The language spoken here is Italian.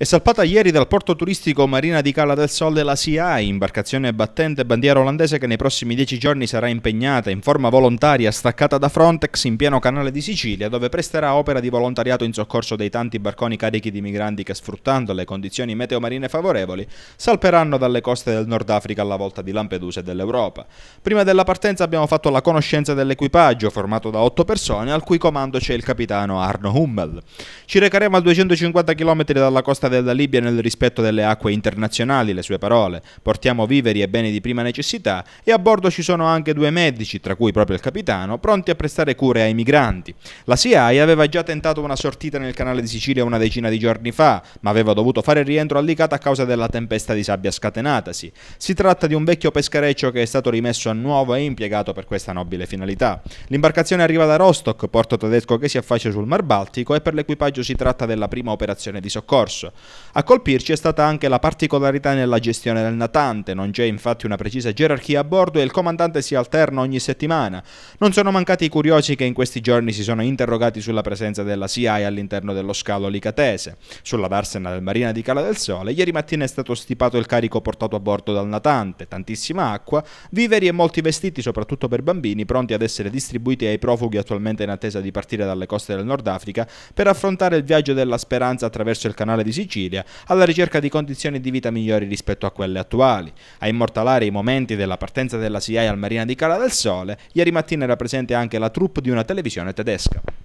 È salpata ieri dal porto turistico Marina di Cala del Sol della CIA, imbarcazione battente bandiera olandese che nei prossimi dieci giorni sarà impegnata in forma volontaria staccata da Frontex in pieno canale di Sicilia, dove presterà opera di volontariato in soccorso dei tanti barconi carichi di migranti che, sfruttando le condizioni meteo marine favorevoli, salperanno dalle coste del Nord Africa alla volta di Lampedusa e dell'Europa. Prima della partenza abbiamo fatto la conoscenza dell'equipaggio, formato da otto persone, al cui comando c'è il capitano Arno Hummel. Ci recheremo a 250 km dalla costa presenza della Libia nel rispetto delle acque internazionali, le sue parole. Portiamo viveri e beni di prima necessità e a bordo ci sono anche due medici, tra cui proprio il capitano, pronti a prestare cure ai migranti. La CIA aveva già tentato una sortita nel canale di Sicilia una decina di giorni fa, ma aveva dovuto fare rientro all'Icata a causa della tempesta di sabbia scatenatasi. Si tratta di un vecchio pescareccio che è stato rimesso a nuovo e impiegato per questa nobile finalità. L'imbarcazione arriva da Rostock, porto tedesco che si affaccia sul Mar Baltico e per l'equipaggio si tratta della prima operazione di soccorso. A colpirci è stata anche la particolarità nella gestione del natante, non c'è infatti una precisa gerarchia a bordo e il comandante si alterna ogni settimana. Non sono mancati i curiosi che in questi giorni si sono interrogati sulla presenza della CIA all'interno dello scalo licatese. Sulla darsena del Marina di Cala del Sole, ieri mattina è stato stipato il carico portato a bordo dal natante, tantissima acqua, viveri e molti vestiti, soprattutto per bambini, pronti ad essere distribuiti ai profughi attualmente in attesa di partire dalle coste del Nord Africa per affrontare il viaggio della speranza attraverso il canale di Sicilia Sicilia alla ricerca di condizioni di vita migliori rispetto a quelle attuali. A immortalare i momenti della partenza della CIA al Marina di Cala del Sole, ieri mattina era presente anche la troupe di una televisione tedesca.